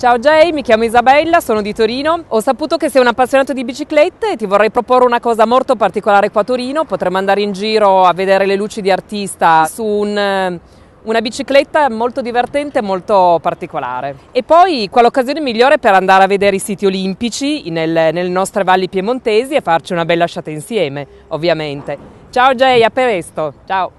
Ciao Jay, mi chiamo Isabella, sono di Torino. Ho saputo che sei un appassionato di biciclette e ti vorrei proporre una cosa molto particolare qua a Torino. Potremmo andare in giro a vedere le luci di artista su un, eh, una bicicletta molto divertente e molto particolare. E poi quell'occasione migliore per andare a vedere i siti olimpici nel, nelle nostre valli piemontesi e farci una bella sciata insieme, ovviamente. Ciao Jay, a presto. Ciao.